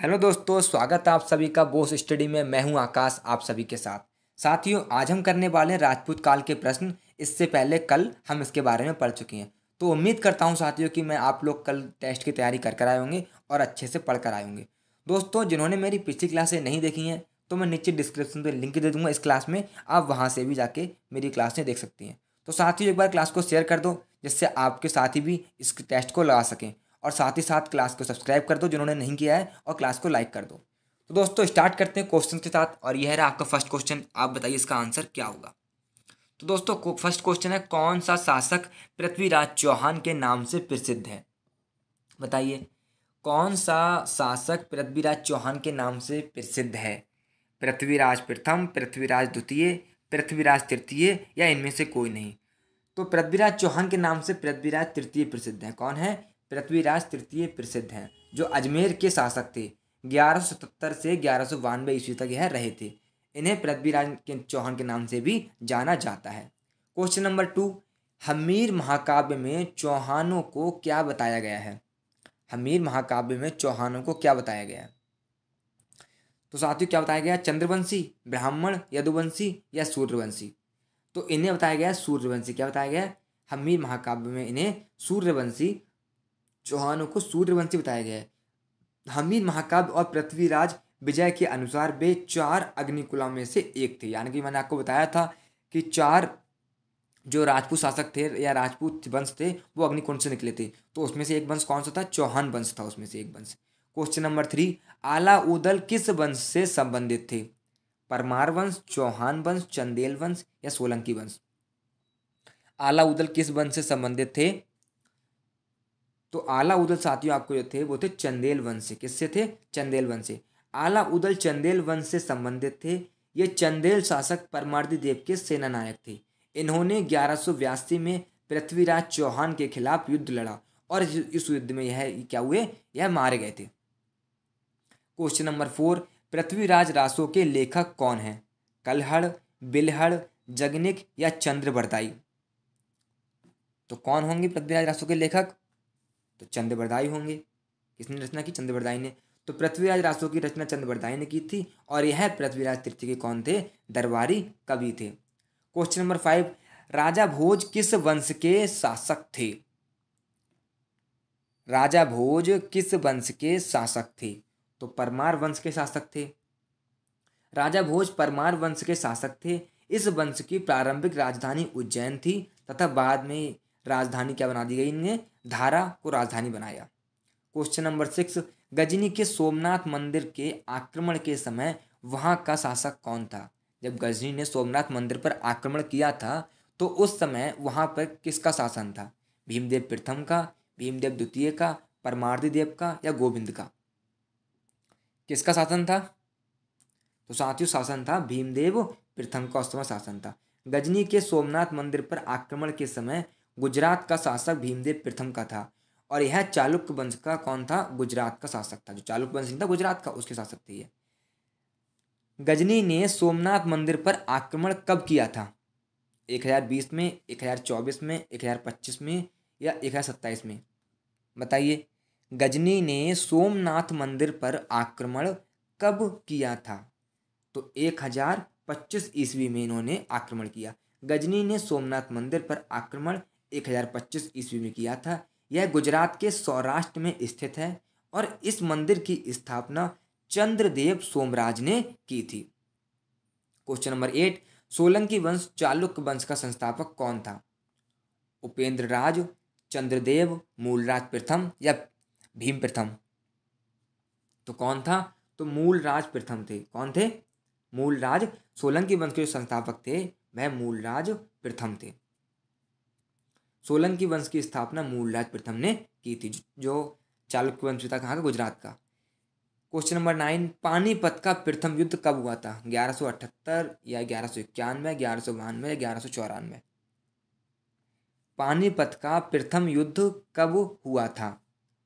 hello दोस्तों स्वागत है आप सभी का बोस स्टडी में मैं हूं आकाश आप सभी के साथ साथियों आज हम करने वाले हैं राजपूत काल के प्रश्न इससे पहले कल हम इसके बारे में पढ़ चुके हैं तो उम्मीद करता हूं साथियों कि मैं आप लोग कल टेस्ट की तैयारी कर कर आए होंगे और अच्छे से पढ़ कर आए होंगे दोस्तों जिन्होंने मेरी पिछली क्लासें नहीं देखी हैं तो मैं नीचे डिस्क्रिप्शन पर लिंक दे दूँगा इस क्लास में आप वहाँ से भी जाके मेरी क्लासें देख सकती हैं तो साथियों एक बार क्लास को शेयर कर दो जिससे आपके साथी भी इस टेस्ट को लगा सकें और साथ ही साथ क्लास को सब्सक्राइब कर दो जिन्होंने नहीं किया है और क्लास को लाइक कर दो तो दोस्तों स्टार्ट करते हैं क्वेश्चन के साथ और यह रहा आपका फर्स्ट क्वेश्चन आप बताइए इसका आंसर क्या होगा तो दोस्तों फर्स्ट क्वेश्चन है कौन सा शासक पृथ्वीराज चौहान के नाम से प्रसिद्ध है बताइए कौन सा शासक पृथ्वीराज चौहान के नाम से प्रसिद्ध है पृथ्वीराज प्रथम पृथ्वीराज द्वितीय पृथ्वीराज तृतीय या इनमें से कोई नहीं तो पृथ्वीराज चौहान के नाम से पृथ्वीराज तृतीय प्रसिद्ध है कौन है पृथ्वीराज तृतीय प्रसिद्ध हैं जो अजमेर के शासक थे 1177 से ग्यारह सौ ईस्वी तक यह रहे थे इन्हें पृथ्वीराज के चौहान के नाम से भी जाना जाता है क्वेश्चन नंबर टू हमीर महाकाव्य में चौहानों को क्या बताया गया है हमीर महाकाव्य में चौहानों को क्या बताया गया है तो साथियों क्या बताया गया चंद्रवंशी ब्राह्मण यदुवंशी या सूर्यवंशी तो इन्हें बताया गया सूर्यवंशी क्या बताया गया हमीर महाकाव्य में इन्हें सूर्यवंशी चौहानों को सूर्यवंशी बताया गया है हमीर महाकाव्य और पृथ्वीराज विजय के अनुसार वे चार अग्निकुला में से एक थे यानी कि मैंने आपको बताया था कि चार जो राजपूत शासक थे या राजपूत वंश थे वो अग्निकुंड से निकले थे तो उसमें से एक वंश कौन सा था चौहान वंश था उसमें से एक वंश क्वेश्चन नंबर थ्री आला उदल किस वंश से संबंधित थे परमार वंश चौहान वंश चंदेल वंश या सोलंकी वंश आला उदल किस वंश से संबंधित थे तो आला उदल साथियों आपको जो थे वो थे चंदेल वंश किससे थे चंदेल वंश आला उदल चंदेल वंश से संबंधित थे ये चंदेल शासक परमार्दी देव के सेनानायक थे इन्होंने ग्यारह में पृथ्वीराज चौहान के खिलाफ युद्ध लड़ा और इस युद्ध में यह क्या हुए यह मारे गए थे question number four Prithviraj Raso के लेखक कौन हैं कलहड़ बिलहड़ जगनिक या चंद्रवरदाई तो कौन होंगे पृथ्वीराज रासो के लेखक तो चंद्रवरदाई होंगे किसने रचना की चंद्रवरदाई ने तो पृथ्वीराज रासो की रचना चंद्रवरदाई ने की थी और यह पृथ्वीराज तृतीय के कौन थे दरबारी कवि थे question number five Raja Bhoj किस वंश के शासक थे राजा भोज किस वंश के शासक थे तो परमार वंश के शासक थे राजा भोज परमार वंश के शासक थे इस वंश की प्रारंभिक राजधानी उज्जैन थी तथा बाद में राजधानी क्या बना दी गई इन्हें धारा को राजधानी बनाया क्वेश्चन नंबर सिक्स गजनी के सोमनाथ मंदिर के आक्रमण के समय वहाँ का शासक कौन था जब गजनी ने सोमनाथ मंदिर पर आक्रमण किया था तो उस समय वहाँ पर किसका शासन था भीमदेव प्रथम का भीमदेव द्वितीय का परमार्दी देव का या गोविंद का किसका शासन था तो साथियों शासन था भीमदेव प्रथम का उस समय शासन था गजनी के सोमनाथ मंदिर पर आक्रमण के समय गुजरात का शासक भीमदेव प्रथम का था और यह चालुक्य वंश का कौन था गुजरात का शासक था जो चालुक्य वंश था गुजरात का उसके शासक थे गजनी ने सोमनाथ मंदिर पर आक्रमण कब किया था एक हजार बीस में एक हजार चौबीस में एक हजार पच्चीस में या एक हजार सत्ताईस में बताइए गजनी ने सोमनाथ मंदिर पर आक्रमण कब किया था तो एक हजार पच्चीस ईस्वी में इन्होंने आक्रमण किया गजनी ने सोमनाथ मंदिर पर आक्रमण एक हज़ार पच्चीस ईस्वी में किया था यह गुजरात के सौराष्ट्र में स्थित है और इस मंदिर की स्थापना चंद्रदेव सोमराज ने की थी क्वेश्चन नंबर एट सोलंकी वंश चालुक्य वंश का संस्थापक कौन था उपेंद्र राज चंद्रदेव मूलराज प्रथम या भीम प्रथम तो कौन था तो मूलराज प्रथम थे कौन थे मूलराज सोलंकी वंश के जो संस्थापक थे वह मूलराज प्रथम थे सोलंकी वंश की स्थापना मूलराज प्रथम ने की थी जो चालुक्य वंश था कहाँ का गुजरात का क्वेश्चन नंबर नाइन पानीपत का प्रथम युद्ध कब हुआ था ग्यारह सौ अठहत्तर या ग्यारह सौ इक्यानवे ग्यारह सौ बानवे या ग्यारह सौ चौरानवे पानीपत का प्रथम युद्ध कब हुआ था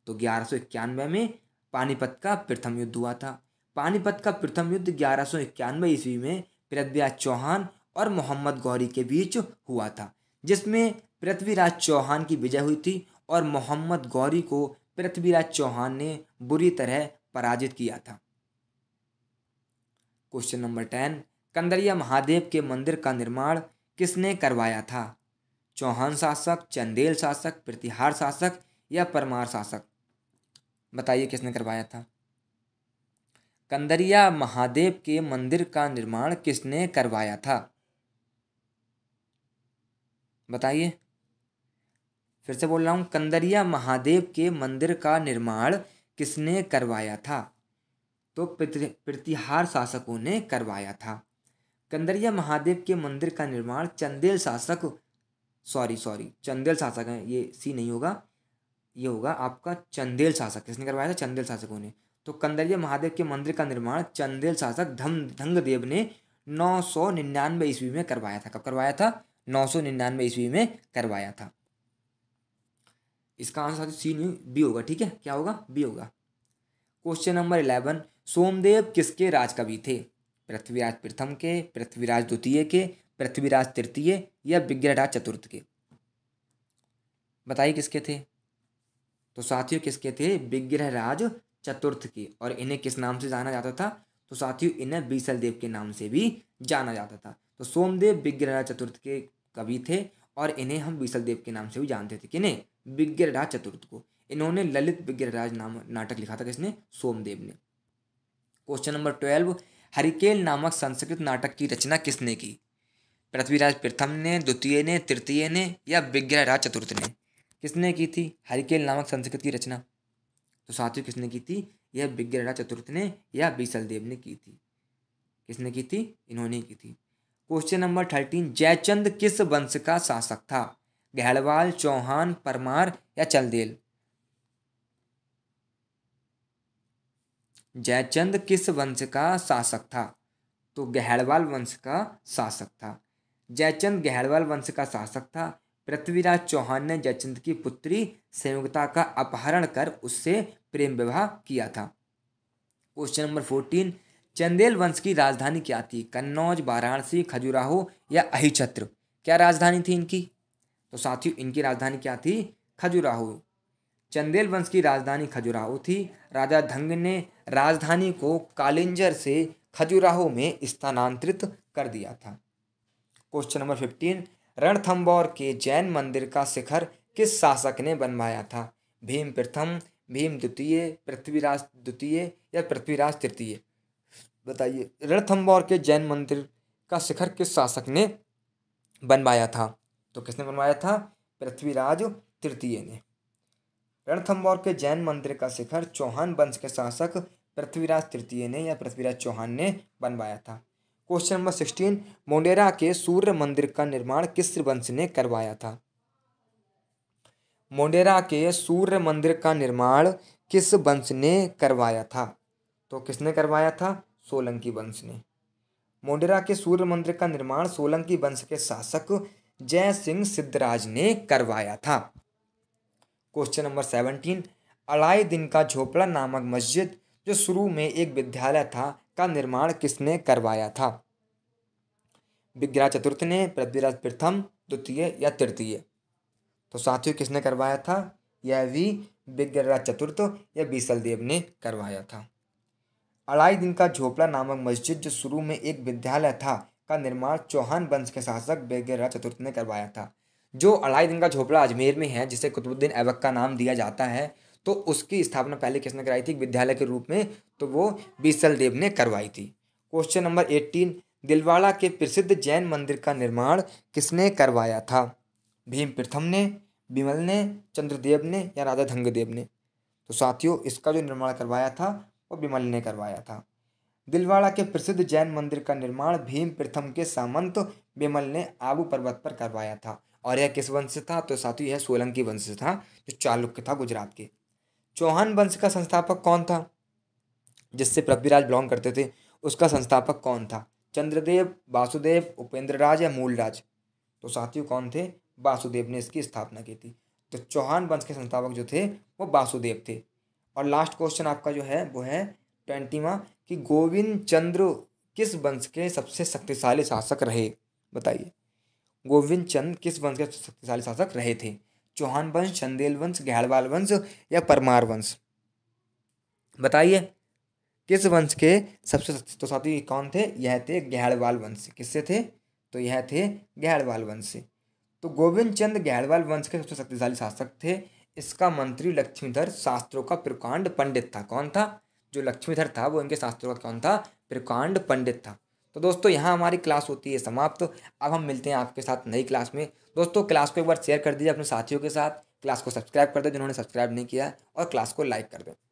तो ग्यारह सौ इक्यानवे में पानीपत का प्रथम युद्ध हुआ था पानीपत का प्रथम युद्ध ग्यारह सौ इक्यानवे ईस्वी में पृथ्वीराज चौहान और मोहम्मद गौरी के बीच हुआ था जिसमें पृथ्वीराज चौहान की विजय हुई थी और मोहम्मद गौरी को पृथ्वीराज चौहान ने बुरी तरह पराजित किया था question number ten Kandariya Mahadev के मंदिर का निर्माण किसने करवाया था चौहान शासक चंदेल शासक प्रतिहार शासक या परमार शासक बताइए किसने करवाया था कंदरिया महादेव के मंदिर का निर्माण किसने करवाया था बताइए फिर से बोल रहा हूँ कंदरिया महादेव के मंदिर का निर्माण किसने करवाया था तो प्रतिहार शासकों ने करवाया था कंदरिया महादेव के मंदिर का निर्माण चंदेल शासक सॉरी सॉरी चंदेल शासक है ये सी नहीं होगा ये होगा आपका चंदेल शासक किसने करवाया था चंदेल शासकों ने तो कंदरिया महादेव के मंदिर का निर्माण चंदेल शासक धम धंगदेव ने नौ सौ निन्यानवे ईस्वी में करवाया था कब करवाया था नौ सौ निन्यानवे ईस्वी में करवाया था इसका आंसर सी नहीं बी होगा ठीक है क्या होगा बी होगा क्वेश्चन नंबर इलेवन सोमदेव किसके राजकवि थे पृथ्वीराज प्रथम के पृथ्वीराज द्वितीय के पृथ्वीराज तृतीय या विग्रहराज चतुर्थ के बताइए किसके थे तो साथियों किसके थे विग्रहराज चतुर्थ के और इन्हें किस नाम से जाना जाता था तो साथियों इन्हें बीसल देव के नाम से भी जाना जाता था तो सोमदेव विग्रहराज चतुर्थ के कवि थे और इन्हें हम बीसलदेव के नाम से भी जानते थे किन्हें विज्ञराज चतुर्थ को इन्होंने ललित बिग्गरराज नाम नाटक लिखा था किसने सोमदेव ने क्वेश्चन नंबर ट्वेल्व हरिकेल नामक संस्कृत नाटक की रचना किसने की पृथ्वीराज प्रथम ने द्वितीय ने तृतीय ने या बिग्रहराज चतुर्थ ने किसने की थी हरिकेल नामक संस्कृत की रचना तो साथियों किसने की थी यह विज्ञराज चतुर्थ ने या देव ने की थी किसने की थी इन्होंने की थी क्वेश्चन नंबर थर्टीन जयचंद किस वंश का शासक था गहलवाल चौहान परमार या चलदेल जयचंद किस वंश का शासक था तो गहलवाल वंश का शासक था जयचंद गहलवाल वंश का शासक था पृथ्वीराज चौहान ने जयचंद की पुत्री संयुक्ता का अपहरण कर उससे प्रेम विवाह किया था क्वेश्चन नंबर फोर्टीन चंदेल वंश की राजधानी क्या थी कन्नौज वाराणसी खजुराहो या अहिछत्र क्या राजधानी थी इनकी तो साथियों इनकी राजधानी क्या थी खजुराहो चंदेल वंश की राजधानी खजुराहो थी राजा धंग ने राजधानी को कालिंजर से खजुराहो में स्थानांतरित कर दिया था क्वेश्चन नंबर फिफ्टीन रणथम्बौर के जैन मंदिर का शिखर किस शासक ने बनवाया था भीम प्रथम भीम द्वितीय पृथ्वीराज द्वितीय या पृथ्वीराज तृतीय बताइए रणथम्बौर के जैन मंदिर का शिखर किस शासक ने बनवाया था तो किसने बनवाया था पृथ्वीराज तृतीय ने रणथम्बौर के जैन मंदिर का शिखर चौहान वंश के शासक पृथ्वीराज तृतीय ने या पृथ्वीराज चौहान ने बनवाया था क्वेश्चन नंबर सिक्सटीन मोंडेरा के सूर्य मंदिर का निर्माण किस वंश ने करवाया था मोडेरा के सूर्य मंदिर का निर्माण किस वंश ने करवाया था तो किसने करवाया था सोलंकी वंश ने मोडेरा के सूर्य मंदिर का निर्माण सोलंकी वंश के शासक जय सिंह सिद्धराज ने करवाया था क्वेश्चन नंबर सेवनटीन अढ़ाई दिन का झोपड़ा नामक मस्जिद जो शुरू में एक विद्यालय था का निर्माण किसने करवाया था विग्रह चतुर्थ ने पृथ्वीराज प्रथम द्वितीय या तृतीय तो साथियों किसने करवाया था यह भी विग्रह चतुर्थ या बीसलदेव ने करवाया था अढ़ाई दिन का झोपड़ा नामक मस्जिद जो शुरू में एक विद्यालय था का निर्माण चौहान वंश के शासक बेगेरा चतुर्थ ने करवाया था जो अढ़ाई दिन का झोपड़ा अजमेर में है जिसे कुतुबुद्दीन ऐबक का नाम दिया जाता है तो उसकी स्थापना पहले किसने कराई थी विद्यालय के रूप में तो वो बीसल देव ने करवाई थी क्वेश्चन नंबर एट्टीन दिलवाड़ा के प्रसिद्ध जैन मंदिर का निर्माण किसने करवाया था भीम प्रथम ने विमल ने चंद्रदेव ने या राजा धंगदेव ने तो साथियों इसका जो निर्माण करवाया था और बिमल ने करवाया था दिलवाड़ा के प्रसिद्ध जैन मंदिर का निर्माण भीम प्रथम के सामंत बिमल ने आबू पर्वत पर करवाया था और यह किस वंश से था तो साथ ही यह सोलंकी वंश से था जो चालुक्य था गुजरात के चौहान वंश का संस्थापक कौन था जिससे पृथ्वीराज बिलोंग करते थे उसका संस्थापक कौन था चंद्रदेव वासुदेव उपेंद्र राज या मूलराज तो साथियों कौन थे वासुदेव ने इसकी स्थापना की थी तो चौहान वंश के संस्थापक जो थे वो वासुदेव थे और लास्ट क्वेश्चन आपका जो है वो है ट्वेंटीवा कि गोविंद चंद्र किस वंश के सबसे शक्तिशाली शासक रहे बताइए गोविंद चंद किस वंश के शक्तिशाली शासक रहे थे चौहान वंश चंदेल वंश गहड़वाल वंश या परमार वंश बताइए किस वंश के सबसे शक्तिशाली तो कौन थे यह थे गहड़वाल वंश किससे थे तो यह थे गहड़वाल वंश से तो गोविंद चंद गहड़वाल वंश के सबसे शक्तिशाली शासक थे इसका मंत्री लक्ष्मीधर शास्त्रों का प्रकांड पंडित था कौन था जो लक्ष्मीधर था वो इनके शास्त्रों का कौन था प्रकांड पंडित था तो दोस्तों यहाँ हमारी क्लास होती है समाप्त तो अब हम मिलते हैं आपके साथ नई क्लास में दोस्तों क्लास को एक बार शेयर कर दीजिए अपने साथियों के साथ क्लास को सब्सक्राइब कर दें जिन्होंने सब्सक्राइब नहीं किया और क्लास को लाइक कर दें